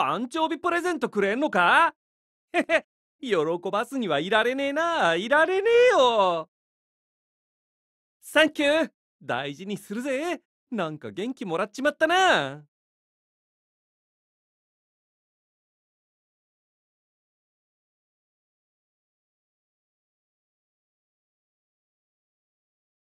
誕生日プレゼントくれんのかへへ 喜ばすにはいられねえないられねえよサンキュー大事にするぜなんか元気もらっちまったな